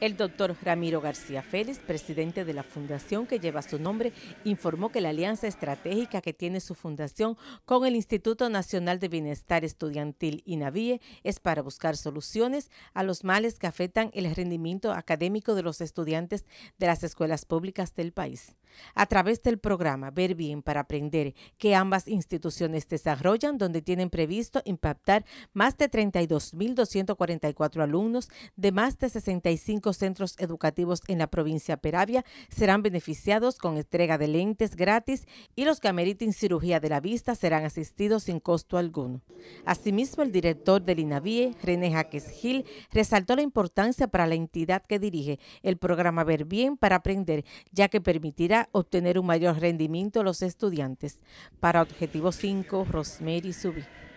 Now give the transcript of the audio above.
El doctor Ramiro García Félix, presidente de la fundación que lleva su nombre, informó que la alianza estratégica que tiene su fundación con el Instituto Nacional de Bienestar Estudiantil y Navie es para buscar soluciones a los males que afectan el rendimiento académico de los estudiantes de las escuelas públicas del país. A través del programa Ver Bien para Aprender, que ambas instituciones desarrollan, donde tienen previsto impactar más de 32.244 alumnos de más de 65 centros educativos en la provincia Peravia serán beneficiados con entrega de lentes gratis y los que ameriten cirugía de la vista serán asistidos sin costo alguno. Asimismo, el director del INAVIE, René Jaques Gil, resaltó la importancia para la entidad que dirige el programa Ver Bien para Aprender, ya que permitirá obtener un mayor rendimiento a los estudiantes. Para Objetivo 5, Rosemary Subí.